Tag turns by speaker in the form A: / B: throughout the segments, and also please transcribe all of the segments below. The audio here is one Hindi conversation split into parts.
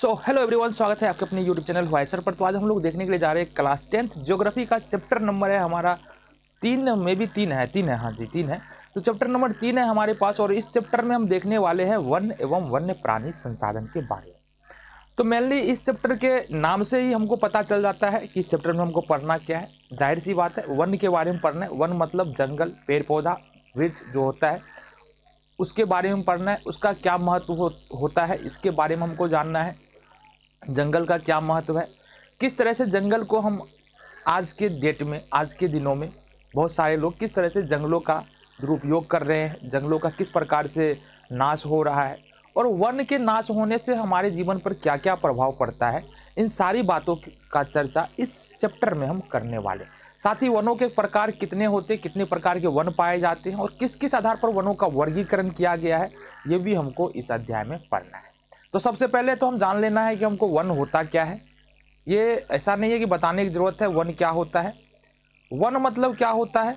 A: सो हेलो एवरीवन स्वागत है आपके अपने यूट्यूब चैनल वाइसर पर तो आज हम लोग देखने के लिए जा रहे हैं क्लास टेंथ ज्योग्राफी का चैप्टर नंबर है हमारा तीन में भी तीन है तीन है हाँ जी तीन है तो चैप्टर नंबर तीन है हमारे पास और इस चैप्टर में हम देखने वाले हैं वन एवं वन्य प्राणी संसाधन के बारे में तो मेनली इस चैप्टर के नाम से ही हमको पता चल जाता है कि इस चैप्टर में हमको पढ़ना क्या है जाहिर सी बात है वन के बारे में पढ़ना है वन मतलब जंगल पेड़ पौधा वृक्ष जो होता है उसके बारे में पढ़ना है उसका क्या महत्व हो, होता है इसके बारे में हमको जानना है जंगल का क्या महत्व है किस तरह से जंगल को हम आज के डेट में आज के दिनों में बहुत सारे लोग किस तरह से जंगलों का दुरुपयोग कर रहे हैं जंगलों का किस प्रकार से नाश हो रहा है और वन के नाश होने से हमारे जीवन पर क्या क्या प्रभाव पड़ता है इन सारी बातों का चर्चा इस चैप्टर में हम करने वाले साथ ही वनों के प्रकार कितने होते कितने प्रकार के वन पाए जाते हैं और किस किस आधार पर वनों का वर्गीकरण किया गया है ये भी हमको इस अध्याय में पढ़ना है तो सबसे पहले तो हम जान लेना है कि हमको वन होता क्या है ये ऐसा नहीं है कि बताने की ज़रूरत है वन क्या होता है वन मतलब क्या होता है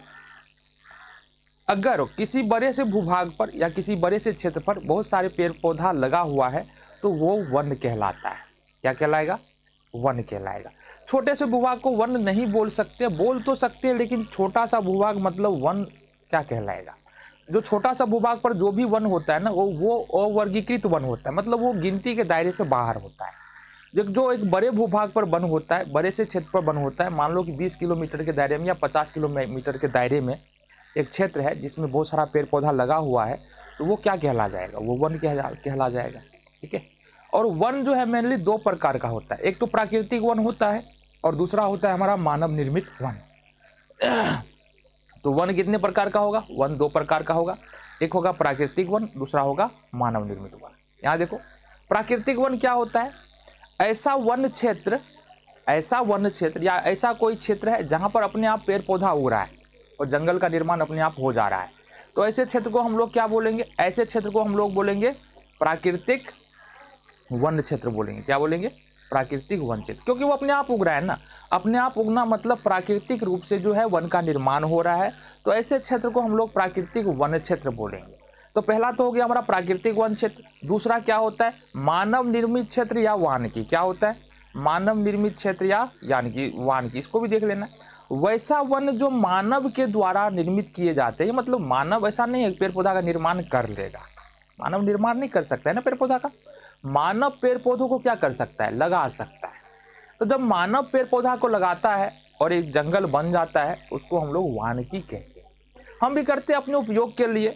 A: अगर किसी बड़े से भूभाग पर या किसी बड़े से क्षेत्र पर बहुत सारे पेड़ पौधा लगा हुआ है तो वो वन कहलाता है क्या कहलाएगा वन कहलाएगा छोटे से भूभाग को वन नहीं बोल सकते बोल तो सकते हैं लेकिन छोटा सा भूभाग मतलब वन क्या कहलाएगा जो छोटा सा भूभाग पर जो भी वन होता है ना वो वो अवर्गीकृत वन होता है मतलब वो गिनती के दायरे से बाहर होता है जो जो एक बड़े भूभाग पर वन होता है बड़े से क्षेत्र पर वन होता है मान लो कि 20 किलोमीटर के दायरे में या 50 किलोमीटर के दायरे में एक क्षेत्र है जिसमें बहुत सारा पेड़ पौधा लगा हुआ है तो वो क्या कहला जाएगा वो वन कहला जाएगा ठीक है और वन जो है मेनली दो प्रकार का होता है एक तो प्राकृतिक वन होता है और दूसरा होता है हमारा मानव निर्मित वन तो वन कितने प्रकार का होगा वन दो प्रकार का होगा एक होगा प्राकृतिक वन दूसरा होगा मानव निर्मित वन यहाँ देखो प्राकृतिक वन क्या होता है ऐसा वन क्षेत्र ऐसा वन क्षेत्र या ऐसा कोई क्षेत्र है जहाँ पर अपने आप पेड़ पौधा उग रहा है और जंगल का निर्माण अपने आप हो जा रहा है तो ऐसे क्षेत्र को हम लोग क्या बोलेंगे ऐसे क्षेत्र को हम लोग बोलेंगे प्राकृतिक वन क्षेत्र बोलेंगे क्या बोलेंगे प्राकृतिक वंचित क्योंकि वो अपने आप उग रहा है ना अपने आप उगना मतलब प्राकृतिक रूप से जो है वन का निर्माण हो रहा है तो ऐसे क्षेत्र को हम लोग प्राकृतिक वन क्षेत्र बोलेंगे तो पहला तो हो गया हमारा प्राकृतिक वन क्षेत्र दूसरा क्या होता है मानव निर्मित क्षेत्र या वान की क्या होता है मानव निर्मित क्षेत्र या यानी कि वान की इसको भी देख लेना वैसा वन जो मानव के द्वारा निर्मित किए जाते हैं मतलब मानव ऐसा नहीं है पेड़ पौधा का निर्माण कर लेगा मानव निर्माण नहीं कर सकता है ना पेड़ पौधा का मानव पेड़ पौधों को क्या कर सकता है लगा सकता है तो जब मानव पेड़ पौधा को लगाता है और एक जंगल बन जाता है उसको हम लोग वानकी कहते हैं हम भी करते हैं अपने उपयोग के लिए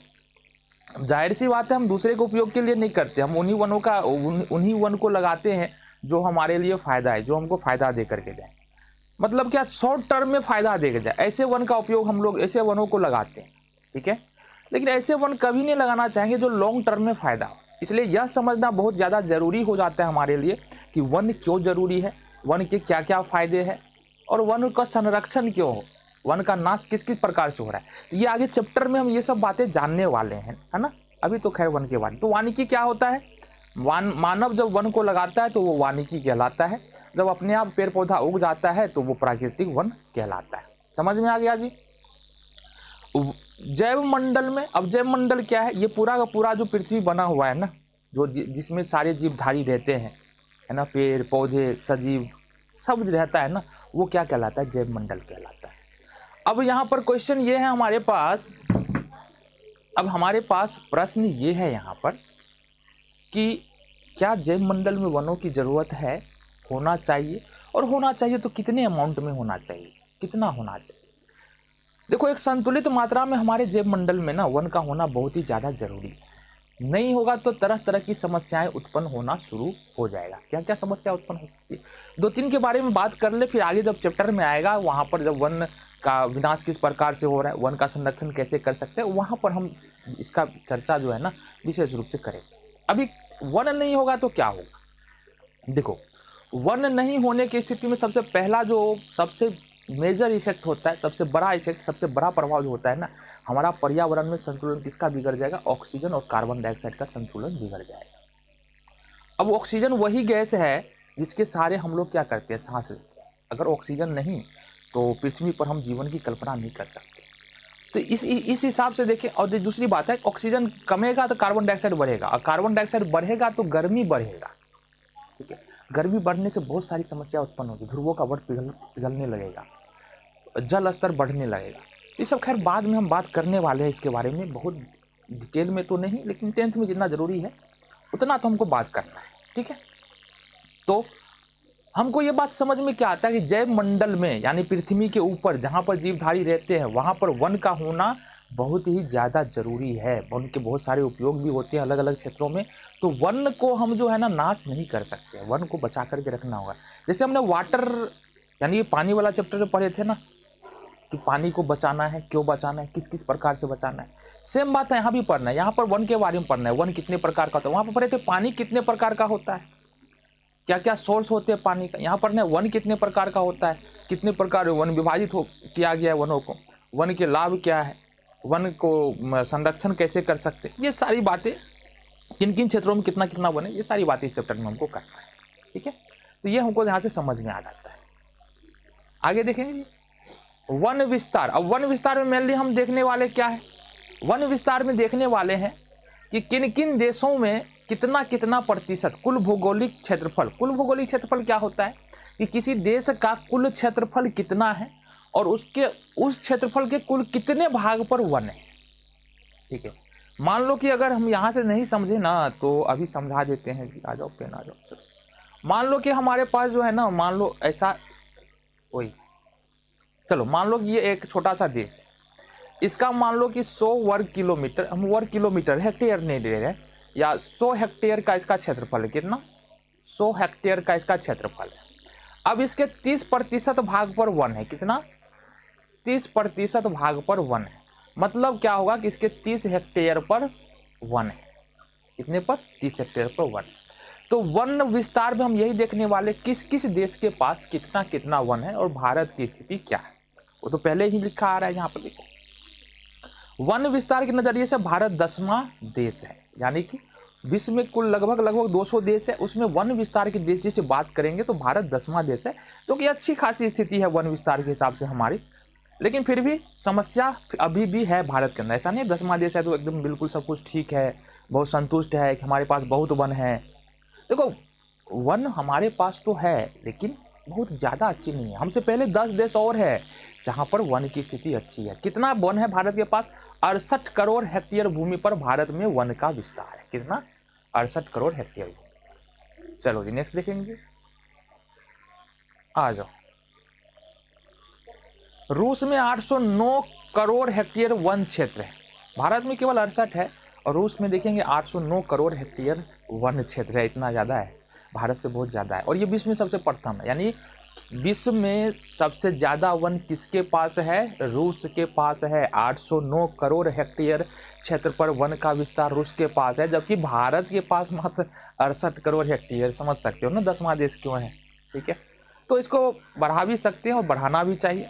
A: जाहिर सी बात है हम दूसरे के उपयोग के लिए नहीं करते हम उन्हीं वनों का उन्हीं वन को लगाते हैं जो हमारे लिए फ़ायदा है जो हमको फ़ायदा दे करके जाए मतलब क्या शॉर्ट टर्म में फ़ायदा के जाए ऐसे वन का उपयोग हम लोग ऐसे वनों को लगाते हैं ठीक है लेकिन ऐसे वन कभी नहीं लगाना चाहेंगे जो लॉन्ग टर्म में फ़ायदा हो इसलिए यह समझना बहुत ज़्यादा ज़रूरी हो जाता है हमारे लिए कि वन क्यों ज़रूरी है वन के क्या क्या फ़ायदे हैं और वन का संरक्षण क्यों हो वन का नाश किस किस प्रकार से हो रहा है तो ये आगे चैप्टर में हम ये सब बातें जानने वाले हैं है ना अभी तो खैर वन के वन तो वानिकी क्या होता है वान मानव जब वन को लगाता है तो वो वानिकी कहलाता है जब अपने आप पेड़ पौधा उग जाता है तो वो प्राकृतिक वन कहलाता है समझ में आ गया जी जैव मंडल में अब जैव मंडल क्या है ये पूरा का पूरा जो पृथ्वी बना हुआ है ना जो जिसमें सारे जीवधारी रहते हैं है ना पेड़ पौधे सजीव सब रहता है ना वो क्या कहलाता है जैव मंडल कहलाता है अब यहाँ पर क्वेश्चन ये है हमारे पास अब हमारे पास प्रश्न ये है यहाँ पर कि क्या जैव मंडल में वनों की ज़रूरत है होना चाहिए और होना चाहिए तो कितने अमाउंट में होना चाहिए कितना होना चाहिए देखो एक संतुलित मात्रा में हमारे जैव मंडल में ना वन का होना बहुत ही ज़्यादा ज़रूरी है नहीं होगा तो तरह तरह की समस्याएं उत्पन्न होना शुरू हो जाएगा क्या क्या समस्या उत्पन्न हो सकती है दो तीन के बारे में बात कर ले फिर आगे जब चैप्टर में आएगा वहाँ पर जब वन का विनाश किस प्रकार से हो रहा है वन का संरक्षण कैसे कर सकते हैं वहाँ पर हम इसका चर्चा जो है ना विशेष रूप से करेंगे अभी वन नहीं होगा तो क्या होगा देखो वन नहीं होने की स्थिति में सबसे पहला जो सबसे मेजर इफेक्ट होता है सबसे बड़ा इफेक्ट सबसे बड़ा प्रभाव जो होता है ना हमारा पर्यावरण में संतुलन किसका बिगड़ जाएगा ऑक्सीजन और कार्बन डाइऑक्साइड का संतुलन बिगड़ जाएगा अब ऑक्सीजन वही गैस है जिसके सहारे हम लोग क्या करते हैं सांस लेते हैं अगर ऑक्सीजन नहीं तो पृथ्वी पर हम जीवन की कल्पना नहीं कर सकते तो इस इस हिसाब से देखें और दूसरी बात है ऑक्सीजन कमेगा तो कार्बन डाइऑक्साइड बढ़ेगा और कार्बन डाइऑक्साइड बढ़ेगा तो गर्मी बढ़ेगा ठीक है गर्मी बढ़ने से बहुत सारी समस्या उत्पन्न होगी ध्रुवों का वट पिघल पिघलने लगेगा जल स्तर बढ़ने लगेगा ये सब खैर बाद में हम बात करने वाले हैं इसके बारे में बहुत डिटेल में तो नहीं लेकिन टेंथ में जितना ज़रूरी है उतना तो हमको बात करना है ठीक है तो हमको ये बात समझ में क्या आता है कि जैव मंडल में यानी पृथ्वी के ऊपर जहाँ पर जीवधारी रहते हैं वहाँ पर वन का होना बहुत ही ज़्यादा ज़रूरी है उनके बहुत सारे उपयोग भी होते हैं अलग अलग क्षेत्रों में तो वन को हम जो है ना नाश नहीं कर सकते वन को बचा करके रखना होगा जैसे हमने वाटर यानी ये पानी वाला चैप्टर में पढ़े थे ना कि पानी को बचाना है क्यों बचाना है किस किस प्रकार से बचाना है सेम बात है यहाँ भी पढ़ना है यहाँ पर वन के बारे में पढ़ना है वन कितने प्रकार का होता है वहाँ पर पढ़े थे पानी कितने प्रकार का होता है क्या क्या सोर्स होते हैं पानी का यहाँ पढ़ना है वन कितने प्रकार का होता है कितने प्रकार वन विभाजित हो किया गया है वनों को वन के लाभ क्या है वन को संरक्षण कैसे कर सकते ये सारी बातें किन किन क्षेत्रों में कितना कितना बने ये सारी बातें इस चैप्टर में हमको करना है ठीक है तो ये हमको यहाँ से समझ में आ जाता है आगे देखेंगे वन विस्तार अब वन विस्तार में मेनली हम देखने वाले क्या है वन विस्तार में देखने वाले हैं कि किन किन देशों में कितना कितना प्रतिशत कुल भौगोलिक क्षेत्रफल कुल भौगोलिक क्षेत्रफल क्या होता है कि किसी देश का कुल क्षेत्रफल कितना है और उसके उस क्षेत्रफल के कुल कितने भाग पर वन है ठीक है मान लो कि अगर हम यहाँ से नहीं समझे ना तो अभी समझा देते हैं कि आ जाओ पेन आ जाओ चलो मान लो कि हमारे पास जो है ना मान लो ऐसा वही चलो मान लो कि ये एक छोटा सा देश है इसका मान लो कि 100 वर्ग किलोमीटर हम वर्ग किलोमीटर हेक्टेयर नहीं दे रहे हैं या 100 हेक्टेयर का इसका क्षेत्रफल है कितना 100 हेक्टेयर का इसका क्षेत्रफल है अब इसके 30 प्रतिशत भाग पर वन है कितना तीस प्रतिशत भाग पर वन है मतलब क्या होगा कि इसके तीस हेक्टेयर पर वन है कितने पर तीस हेक्टेयर पर वन तो वन विस्तार में हम यही देखने वाले किस किस देश के पास कितना कितना वन है और भारत की स्थिति क्या है वो तो पहले ही लिखा आ रहा है यहाँ पर देखो वन विस्तार के नज़रिए से भारत दसवां देश है यानी कि विश्व में कुल लगभग लगभग 200 देश है उसमें वन विस्तार की दृष्टि से बात करेंगे तो भारत दसवां देश है जो तो कि अच्छी खासी स्थिति है वन विस्तार के हिसाब से हमारी लेकिन फिर भी समस्या अभी भी है भारत के अंदर ऐसा नहीं दसवा देश है तो एकदम बिल्कुल सब कुछ ठीक है बहुत संतुष्ट है कि हमारे पास बहुत वन है देखो वन हमारे पास तो है लेकिन बहुत ज़्यादा अच्छी नहीं है हमसे पहले दस देश और है जहाँ पर वन की स्थिति अच्छी है कितना वन है भारत के पास अड़सठ करोड़ हेक्टेयर भूमि पर भारत में वन का विस्तार है कितना अड़सठ करोड़ हेक्टेयर भूमि चलो जी नेक्स्ट देखेंगे आ जाओ रूस में 809 करोड़ हेक्टेयर वन क्षेत्र है भारत में केवल अड़सठ है और रूस में देखेंगे 809 करोड़ हेक्टेयर वन क्षेत्र है इतना ज़्यादा है भारत से बहुत ज़्यादा है और ये विश्व में सबसे प्रथम है यानी विश्व में सबसे ज़्यादा वन किसके पास है रूस के पास है 809 करोड़ हेक्टेयर क्षेत्र पर वन का विस्तार रूस के पास है जबकि भारत के पास मात्र अड़सठ करोड़ हेक्टेयर समझ सकते हो ना दसवा देश क्यों है ठीक है तो इसको बढ़ा भी सकते हैं और बढ़ाना भी चाहिए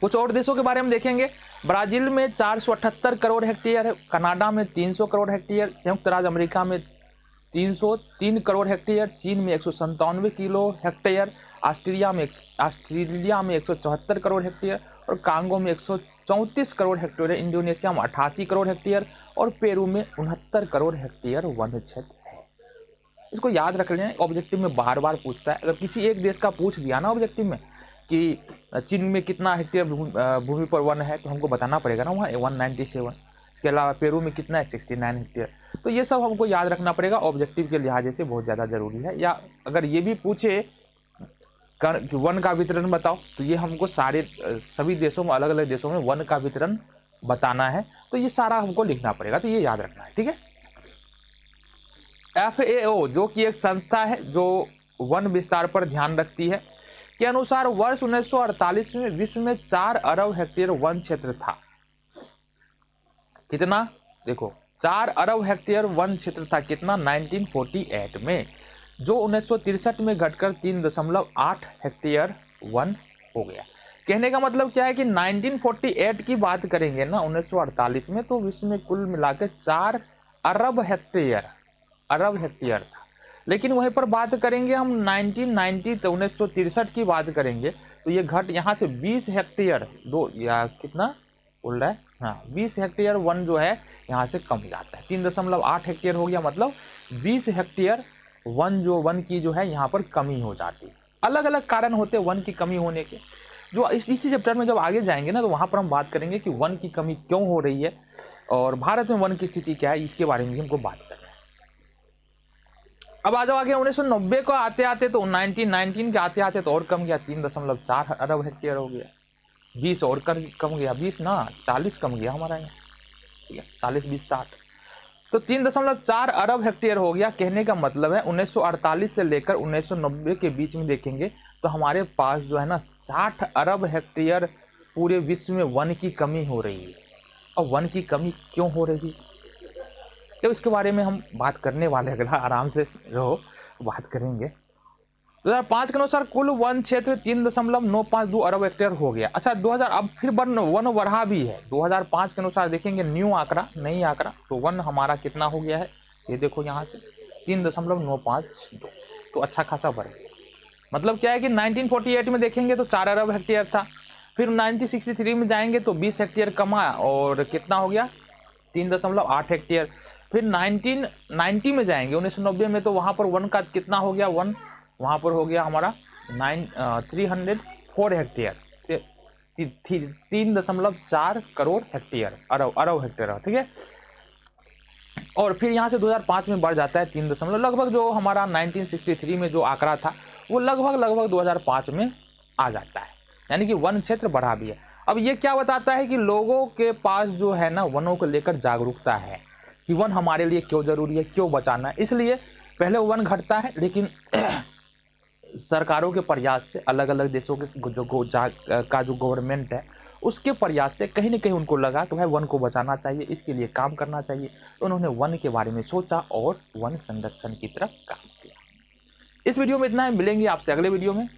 A: कुछ और देशों के बारे में देखेंगे ब्राजील में अठहत्तर करोड़ हेक्टेयर है कनाडा में सौ करोड़ हेक्टेयर संयुक्त राज्य अमेरिका में तीन करोड़ हेक्टेयर चीन में एक किलो हेक्टेयर ऑस्ट्रेलिया में ऑस्ट्रेलिया में चौहत्तर करोड़ हेक्टेयर और कांगो में एक चौंतीस करोड़ हेक्टेयर है इंडोनेशिया में अठासी करोड़ हेक्टेयर और पेरू में उनहत्तर करोड़ हेक्टेयर वन क्षेत्र है इसको याद रख लें ऑब्जेक्टिव में बार बार पूछता है अगर किसी एक देश का पूछ लिया ना ऑब्जेक्टिव में कि चीन में कितना हेक्टेयर भूमि पर वन है तो हमको बताना पड़ेगा ना वहाँ वन नाइन्टी सेवन इसके अलावा पेरू में कितना है सिक्सटी नाइन हेक्टेयर तो ये सब हमको याद रखना पड़ेगा ऑब्जेक्टिव के लिहाजे से बहुत ज़्यादा ज़रूरी है या अगर ये भी पूछे कि वन का वितरण बताओ तो ये हमको सारे सभी देशों में अलग अलग देशों में वन का वितरण बताना है तो ये सारा हमको लिखना पड़ेगा तो ये याद रखना है ठीक है एफ ए ओ जो कि एक संस्था है जो वन विस्तार पर ध्यान रखती है के अनुसार वर्ष 1948 में विश्व में चार अरब हेक्टेयर वन क्षेत्र था कितना देखो चार अरब हेक्टेयर वन क्षेत्र था कितना 1948 में जो उन्नीस में घटकर तीन दशमलव आठ हेक्टेयर वन हो गया कहने का मतलब क्या है कि 1948 की बात करेंगे ना 1948 में तो विश्व में कुल मिलाकर चार अरब हेक्टेयर अरब हेक्टेयर था लेकिन वहीं पर बात करेंगे हम नाइनटीन नाइन्टी तो उन्नीस सौ तिरसठ की बात करेंगे तो ये घट यहाँ से बीस हेक्टेयर दो या कितना बोल रहा है हाँ बीस हेक्टेयर वन जो है यहाँ से कम जाता है तीन दशमलव आठ हेक्टेयर हो गया मतलब बीस हेक्टेयर वन जो वन की जो है यहाँ पर कमी हो जाती है अलग अलग कारण होते हैं वन की कमी होने के जो इस इसी चैप्टर में जब आगे जाएंगे ना तो वहाँ पर हम बात करेंगे कि वन की कमी क्यों हो रही है और भारत में वन की स्थिति क्या है इसके बारे में भी हमको बात अब आ जाओ आगे उन्नीस को आते आते तो 1919 के आते आते तो और कम गया तीन दशमलव चार अरब हेक्टेयर हो गया बीस और कर कम गया बीस ना चालीस कम गया हमारा यहाँ ठीक है चालीस बीस साठ तो तीन दशमलव चार अरब हेक्टेयर हो गया कहने का मतलब है 1948 से लेकर 1990 के बीच में देखेंगे तो हमारे पास जो है ना साठ अरब हेक्टेयर पूरे विश्व में वन की कमी हो रही है और वन की कमी क्यों हो रही है तो इसके बारे में हम बात करने वाले अगला आराम से रहो बात करेंगे दो हज़ार पाँच के अनुसार कुल वन क्षेत्र तीन दशमलव नौ पाँच दो अरब हेक्टेयर हो गया अच्छा दो हज़ार अब फिर वन वन वरहा भी है दो हज़ार पाँच के अनुसार देखेंगे न्यू आंकड़ा नई आंकड़ा तो वन हमारा कितना हो गया है ये देखो यहाँ से तीन दशमलव नौ पाँच दो तो अच्छा खासा बढ़ गया मतलब क्या है कि 1948 में देखेंगे तो चार अरब हेक्टेयर था फिर थ्री में जाएंगे तो बीस हेक्टेयर कमा और कितना हो गया तीन दशमलव आठ हेक्टेयर फिर नाइनटीन नाइन्टी में जाएंगे उन्नीस सौ नब्बे में तो वहाँ पर वन का कितना हो गया वन वहाँ पर हो गया हमारा nine three hundred four hectare तीन दशमलव चार करोड़ हेक्टेयर अरब अरब हेक्टेयर ठीक है और फिर यहाँ से 2005 में बढ़ जाता है तीन दशमलव लगभग जो हमारा 1963 में जो आंकड़ा था वो लगभग लगभग 2005 में आ जाता है यानी कि वन क्षेत्र बढ़ा भी है अब ये क्या बताता है कि लोगों के पास जो है ना वनों को लेकर जागरूकता है कि वन हमारे लिए क्यों ज़रूरी है क्यों बचाना है इसलिए पहले वन घटता है लेकिन सरकारों के प्रयास से अलग अलग देशों के जो का जो गवर्नमेंट है उसके प्रयास से कहीं ना कहीं उनको लगा कि भाई वन को बचाना चाहिए इसके लिए काम करना चाहिए तो उन्होंने वन के बारे में सोचा और वन संरक्षण की तरफ काम किया इस वीडियो में इतना ही मिलेंगे आपसे अगले वीडियो में